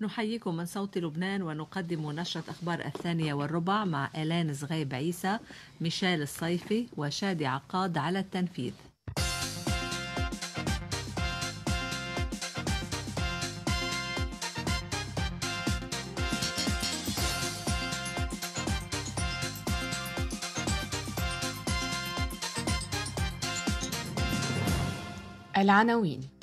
نحييكم من صوت لبنان ونقدم نشرة أخبار الثانية والربع مع إلان صغيب عيسى ميشيل الصيفي وشادي عقاد على التنفيذ العناوين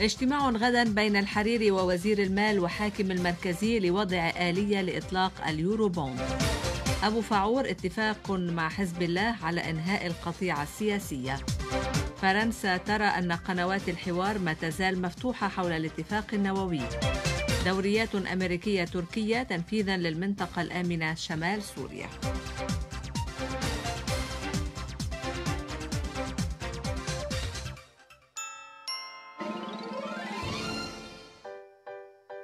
اجتماع غدا بين الحريري ووزير المال وحاكم المركزي لوضع آلية لإطلاق اليورو بوند أبو فعور اتفاق مع حزب الله على إنهاء القطيعة السياسية فرنسا ترى أن قنوات الحوار ما تزال مفتوحة حول الاتفاق النووي دوريات أمريكية تركية تنفيذا للمنطقة الآمنة شمال سوريا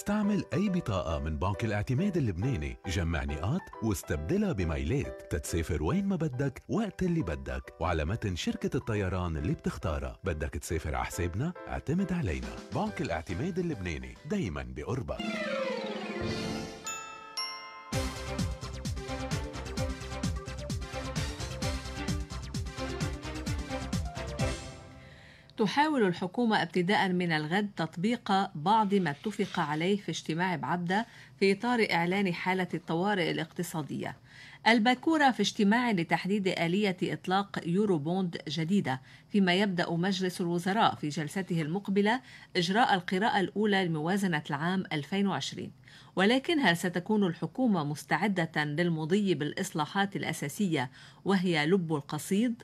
استعمل أي بطاقة من بنك الاعتماد اللبناني جمع نقاط واستبدلها بميلات تتسافر وين ما بدك وقت اللي بدك وعلى متن شركة الطيران اللي بتختارها بدك تسافر على حسابنا اعتمد علينا بنك الاعتماد اللبناني دايما بقربك تحاول الحكومة ابتداء من الغد تطبيق بعض ما اتفق عليه في اجتماع بعبدة في إطار إعلان حالة الطوارئ الاقتصادية الباكورة في اجتماع لتحديد آلية إطلاق يورو بوند جديدة فيما يبدأ مجلس الوزراء في جلسته المقبلة إجراء القراءة الأولى لموازنة العام 2020 ولكن هل ستكون الحكومة مستعدة للمضي بالإصلاحات الأساسية وهي لب القصيد؟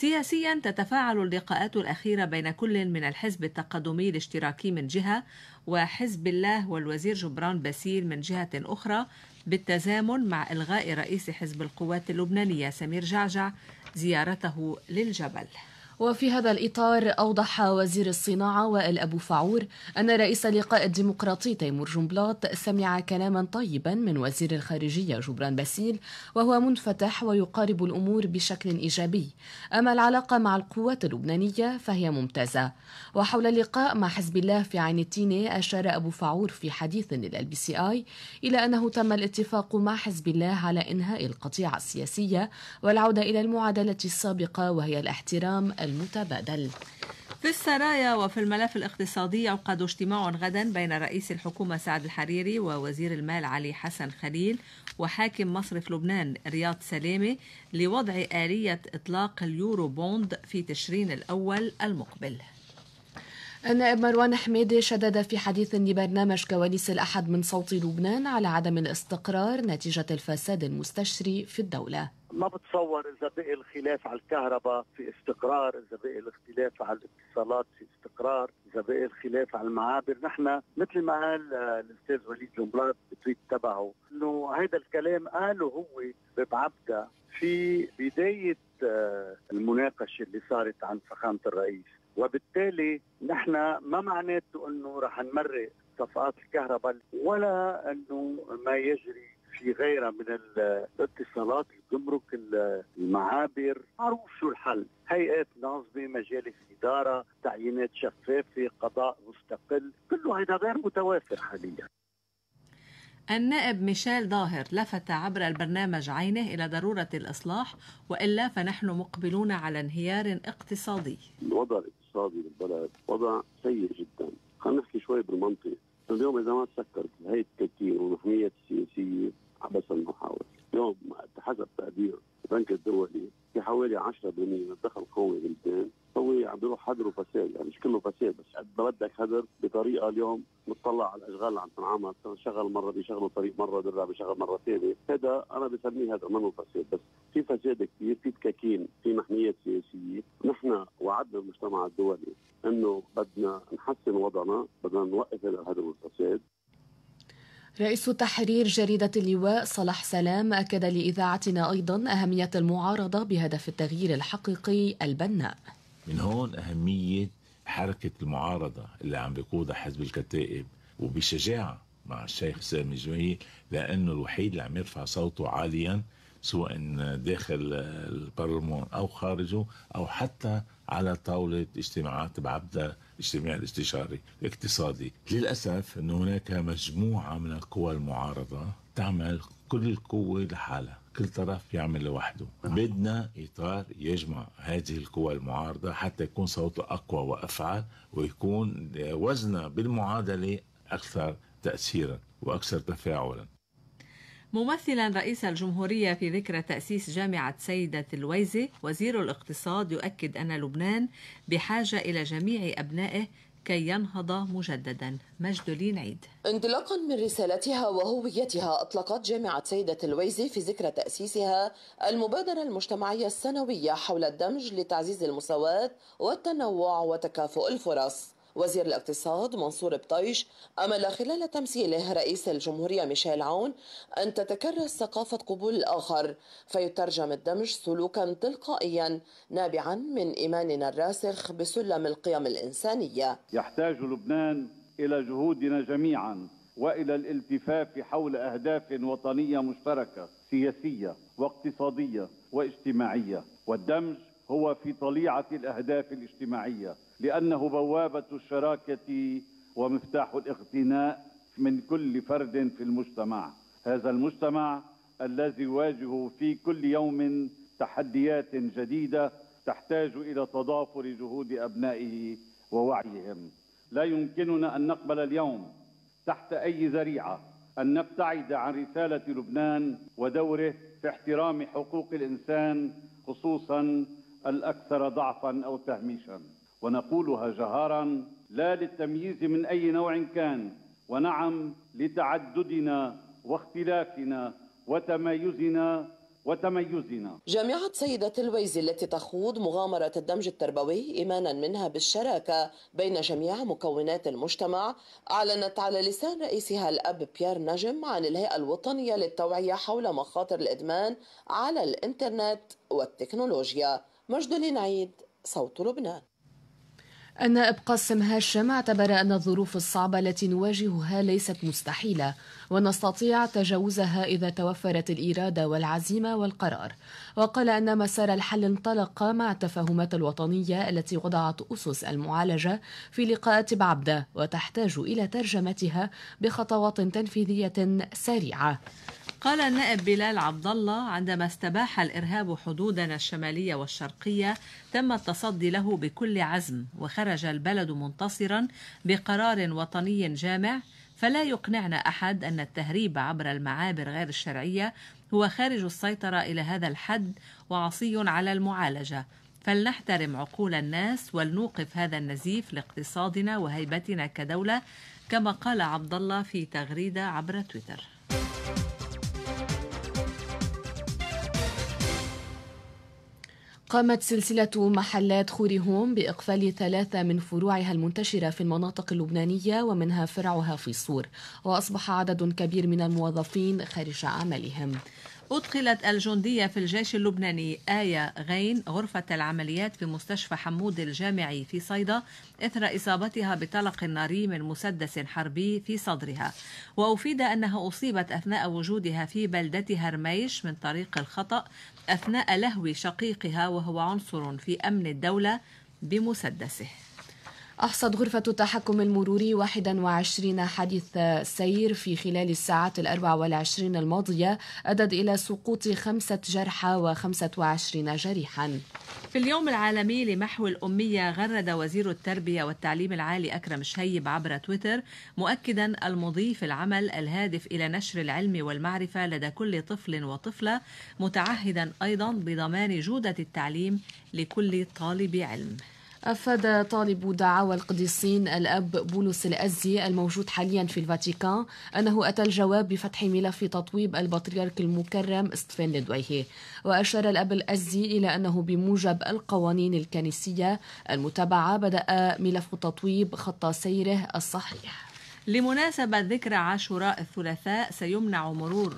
سياسيا تتفاعل اللقاءات الأخيرة بين كل من الحزب التقدمي الاشتراكي من جهة وحزب الله والوزير جبران باسيل من جهة أخرى بالتزامن مع إلغاء رئيس حزب القوات اللبنانية سمير جعجع زيارته للجبل وفي هذا الإطار أوضح وزير الصناعة وائل أبو فعور أن رئيس اللقاء الديمقراطي تيمور جنبلاط سمع كلاما طيبا من وزير الخارجية جبران باسيل وهو منفتح ويقارب الأمور بشكل إيجابي أما العلاقة مع القوات اللبنانية فهي ممتازة وحول اللقاء مع حزب الله في عين التينة أشار أبو فعور في حديث للأل بي سي آي إلى أنه تم الاتفاق مع حزب الله على إنهاء القطيعة السياسية والعودة إلى المعادلة السابقة وهي الاحترام المتبادل في السرايا وفي الملف الاقتصادي يعقد اجتماع غدا بين رئيس الحكومة سعد الحريري ووزير المال علي حسن خليل وحاكم مصرف لبنان رياض سلامة لوضع آلية إطلاق اليورو بوند في تشرين الأول المقبل النائب مروان حميدي شدد في حديث لبرنامج كواليس الأحد من صوت لبنان على عدم الاستقرار نتيجة الفساد المستشري في الدولة ما بتصور اذا بقي الخلاف على الكهرباء في استقرار، اذا بقي الاختلاف على الاتصالات في استقرار، اذا بقي الخلاف على المعابر، نحن مثل ما قال آه، الاستاذ وليد جمبلاط بالتويت تبعه انه هذا الكلام قاله هو ببعبدا في بدايه آه، المناقشه اللي صارت عن فخامه الرئيس، وبالتالي نحن ما معناته انه رح نمرق صفقات الكهرباء ولا انه ما يجري في غيرها من الاتصالات الجمرك المعابر معروف شو الحل هيئات ناظمه مجالس اداره تعيينات شفافه قضاء مستقل كله هذا غير متوافر حاليا النائب ميشيل ظاهر لفت عبر البرنامج عينه إلى ضرورة الإصلاح وإلا فنحن مقبلون على انهيار اقتصادي الوضع الاقتصادي بالبلد وضع سيء جدا خلينا نحكي شوي بالمنطق اليوم إذا ما تسكرت هي التكتير والمحميات السياسية بس المحاور اليوم حسب تقدير البنك الدولي في حوالي 10% من الدخل القومي بلبنان هو عم بيروح حذر وفساد يعني مش كله فساد بس بدك حذر بطريقه اليوم بتطلع على الاشغال اللي عم تنعمل شغل مره بيشغلوا طريق مره درع بيشغل مره ثانيه هذا انا بسميه هذا منه فساد بس في فساد كثير في تكاكين في محميات سياسيه نحن وعدنا المجتمع الدولي انه بدنا نحسن وضعنا بدنا نوقف هذا الهدر والفساد رئيس تحرير جريدة اللواء صلاح سلام أكد لإذاعتنا أيضا أهمية المعارضة بهدف التغيير الحقيقي البناء من هون أهمية حركة المعارضة اللي عم بيقودها حزب الكتائب وبشجاعة مع الشيخ سامي جميل لأنه الوحيد اللي عم يرفع صوته عاليا سواء داخل البرلمان أو خارجه أو حتى على طاولة اجتماعات بعبدة الاجتماعي الاستشاري الاقتصادي للأسف أن هناك مجموعة من القوى المعارضة تعمل كل القوة لحالها كل طرف يعمل لوحده بدنا إطار يجمع هذه القوى المعارضة حتى يكون صوته أقوى وأفعل ويكون وزنه بالمعادلة أكثر تأثيرا وأكثر تفاعلا ممثلا رئيس الجمهورية في ذكرى تأسيس جامعة سيدة الويزة وزير الاقتصاد يؤكد أن لبنان بحاجة إلى جميع أبنائه كي ينهض مجددا مجدولين عيد انطلاقا من رسالتها وهويتها اطلقت جامعه سيده الويزي في ذكرى تاسيسها المبادره المجتمعيه السنويه حول الدمج لتعزيز المساواه والتنوع وتكافؤ الفرص وزير الاقتصاد منصور بطيش أمل خلال تمثيله رئيس الجمهورية ميشيل عون أن تتكرس ثقافة قبول الآخر فيترجم الدمج سلوكا تلقائيا نابعا من إيماننا الراسخ بسلم القيم الإنسانية يحتاج لبنان إلى جهودنا جميعا والى الالتفاف حول اهداف وطنيه مشتركه سياسيه واقتصاديه واجتماعيه والدمج هو في طليعة الأهداف الاجتماعية لأنه بوابة الشراكة ومفتاح الاغتناء من كل فرد في المجتمع هذا المجتمع الذي يواجه في كل يوم تحديات جديدة تحتاج إلى تضافر جهود أبنائه ووعيهم لا يمكننا أن نقبل اليوم تحت أي ذريعة أن نبتعد عن رسالة لبنان ودوره في احترام حقوق الإنسان خصوصا الأكثر ضعفا أو تهميشا ونقولها جهارا لا للتمييز من أي نوع كان ونعم لتعددنا واختلافنا وتمايزنا وتميزنا جامعة سيدة الويز التي تخوض مغامرة الدمج التربوي إيمانا منها بالشراكة بين جميع مكونات المجتمع أعلنت على لسان رئيسها الأب بيير نجم عن الهيئة الوطنية للتوعية حول مخاطر الإدمان على الإنترنت والتكنولوجيا مجد لنعيد صوت لبنان أبقى قاسم هاشم اعتبر أن الظروف الصعبة التي نواجهها ليست مستحيلة ونستطيع تجاوزها إذا توفرت الإرادة والعزيمة والقرار وقال أن مسار الحل انطلق مع التفاهمات الوطنية التي وضعت أسس المعالجة في لقاءات بعبدة وتحتاج إلى ترجمتها بخطوات تنفيذية سريعة قال النائب بلال عبد الله عندما استباح الارهاب حدودنا الشماليه والشرقيه تم التصدي له بكل عزم وخرج البلد منتصرا بقرار وطني جامع فلا يقنعنا احد ان التهريب عبر المعابر غير الشرعيه هو خارج السيطره الى هذا الحد وعصي على المعالجه فلنحترم عقول الناس ولنوقف هذا النزيف لاقتصادنا وهيبتنا كدوله كما قال عبد الله في تغريده عبر تويتر قامت سلسلة محلات خوري هوم بإقفال ثلاثة من فروعها المنتشرة في المناطق اللبنانية ومنها فرعها في صور وأصبح عدد كبير من الموظفين خارج عملهم أدخلت الجندية في الجيش اللبناني آية غين غرفة العمليات في مستشفى حمود الجامعي في صيدا إثر إصابتها بطلق ناري من مسدس حربي في صدرها وأفيد أنها أصيبت أثناء وجودها في بلدتها رميش من طريق الخطأ أثناء لهو شقيقها وهو عنصر في أمن الدولة بمسدسه أحصد غرفة التحكم المروري 21 حادث سير في خلال الساعات الأربع والعشرين الماضية أدت إلى سقوط خمسة جرحى وخمسة وعشرين جريحا في اليوم العالمي لمحو الأمية غرد وزير التربية والتعليم العالي أكرم شهيب عبر تويتر مؤكدا المضي في العمل الهادف إلى نشر العلم والمعرفة لدى كل طفل وطفلة متعهدا أيضا بضمان جودة التعليم لكل طالب علم أفاد طالب دعاوى القديسين الأب بولس الأزي الموجود حاليا في الفاتيكان أنه أتى الجواب بفتح ملف تطويب البطريرك المكرم ستفين لدويه وأشار الأب الأزي إلى أنه بموجب القوانين الكنسية المتابعة بدأ ملف تطويب خط سيره الصحيح لمناسبة ذكرى عاشوراء الثلاثاء سيمنع مرور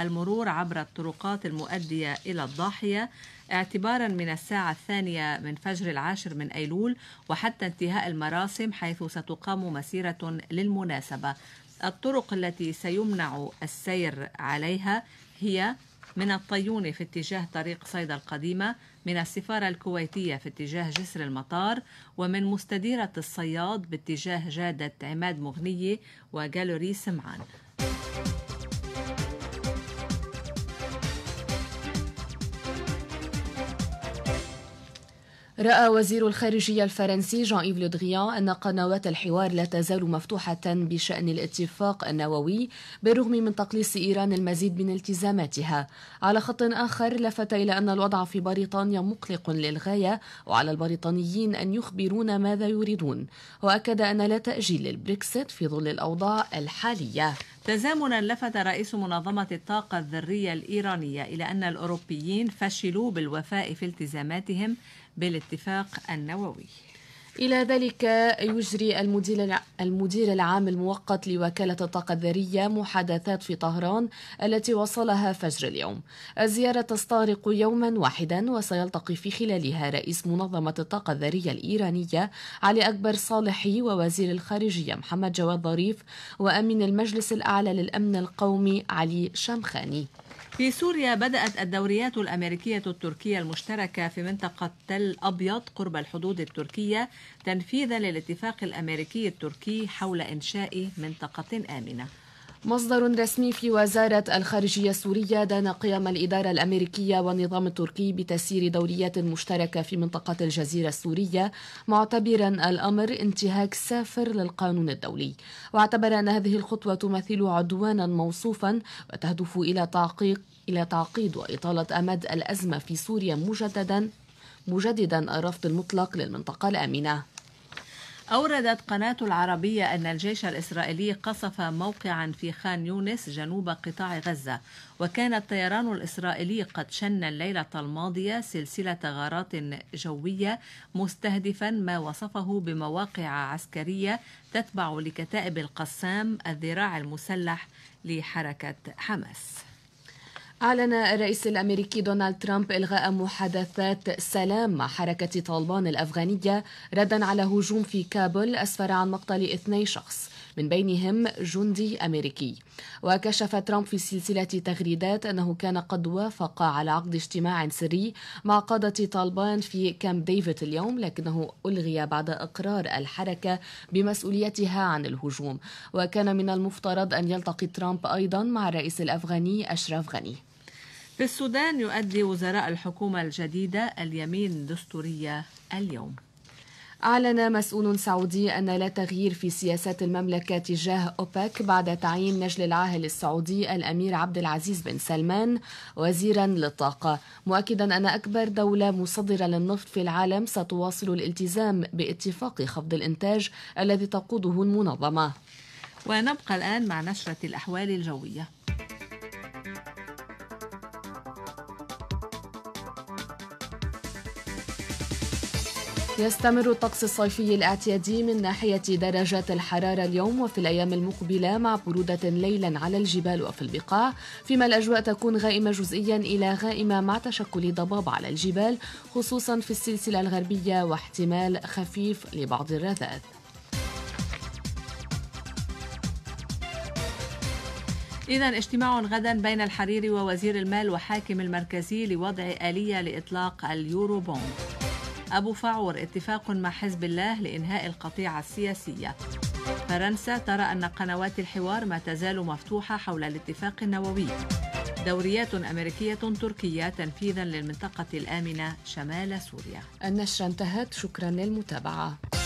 المرور عبر الطرقات المؤدية إلى الضاحية اعتبارا من الساعة الثانية من فجر العاشر من أيلول وحتى انتهاء المراسم حيث ستقام مسيرة للمناسبة الطرق التي سيمنع السير عليها هي من الطيون في اتجاه طريق صيدا القديمة من السفارة الكويتية في اتجاه جسر المطار ومن مستديرة الصياد باتجاه جادة عماد مغنية وجالوري سمعان رأى وزير الخارجية الفرنسي جان إيف لودريان أن قنوات الحوار لا تزال مفتوحة بشأن الاتفاق النووي بالرغم من تقليص إيران المزيد من التزاماتها على خط آخر لفت إلى أن الوضع في بريطانيا مقلق للغاية وعلى البريطانيين أن يخبرون ماذا يريدون وأكد أن لا تأجيل للبريكسيت في ظل الأوضاع الحالية تزامنا لفت رئيس منظمة الطاقة الذرية الإيرانية إلى أن الأوروبيين فشلوا بالوفاء في التزاماتهم بالاتفاق النووي إلى ذلك يجري المدير المدير العام المؤقت لوكالة الطاقة الذرية محادثات في طهران التي وصلها فجر اليوم. الزيارة تستغرق يوما واحدا وسيلتقي في خلالها رئيس منظمة الطاقة الذرية الإيرانية علي أكبر صالحي ووزير الخارجية محمد جواد ظريف وأمين المجلس الأعلى للأمن القومي علي شمخاني. في سوريا بدأت الدوريات الأمريكية التركية المشتركة في منطقة تل أبيض قرب الحدود التركية تنفيذا للاتفاق الأمريكي التركي حول إنشاء منطقة آمنة مصدر رسمي في وزارة الخارجية السورية دان قيام الإدارة الأمريكية والنظام التركي بتسيير دوريات مشتركة في منطقة الجزيرة السورية معتبرا الأمر انتهاك سافر للقانون الدولي واعتبر أن هذه الخطوة تمثل عدوانا موصوفا وتهدف إلى تعقيق إلى تعقيد وإطالة أمد الأزمة في سوريا مجددا مجددا الرفض المطلق للمنطقة الآمنة أوردت قناة العربية أن الجيش الإسرائيلي قصف موقعا في خان يونس جنوب قطاع غزة وكان الطيران الإسرائيلي قد شن الليلة الماضية سلسلة غارات جوية مستهدفا ما وصفه بمواقع عسكرية تتبع لكتائب القسام الذراع المسلح لحركة حماس أعلن الرئيس الأمريكي دونالد ترامب إلغاء محادثات سلام مع حركة طالبان الأفغانية ردا على هجوم في كابول أسفر عن مقتل اثني شخص من بينهم جندي أمريكي وكشف ترامب في سلسلة تغريدات أنه كان قد وافق على عقد اجتماع سري مع قادة طالبان في كامب ديفيد اليوم لكنه ألغي بعد إقرار الحركة بمسؤوليتها عن الهجوم وكان من المفترض أن يلتقي ترامب أيضا مع الرئيس الأفغاني أشرف غني في السودان يؤدي وزراء الحكومة الجديدة اليمين الدستورية اليوم أعلن مسؤول سعودي أن لا تغيير في سياسات المملكة تجاه أوبك بعد تعيين نجل العاهل السعودي الأمير عبد العزيز بن سلمان وزيرا للطاقة مؤكدا أن أكبر دولة مصدرة للنفط في العالم ستواصل الالتزام باتفاق خفض الإنتاج الذي تقوده المنظمة ونبقى الآن مع نشرة الأحوال الجوية يستمر الطقس الصيفي الاعتيادي من ناحية درجات الحرارة اليوم وفي الأيام المقبلة مع برودة ليلا على الجبال وفي البقاع فيما الأجواء تكون غائمة جزئيا إلى غائمة مع تشكل ضباب على الجبال خصوصا في السلسلة الغربية واحتمال خفيف لبعض الرذاذ إذا اجتماع غدا بين الحريري ووزير المال وحاكم المركزي لوضع آلية لإطلاق اليورو بوند أبو فعور اتفاق مع حزب الله لإنهاء القطيعة السياسية فرنسا ترى أن قنوات الحوار ما تزال مفتوحة حول الاتفاق النووي دوريات أمريكية تركية تنفيذا للمنطقة الآمنة شمال سوريا النشرة انتهت شكرا للمتابعة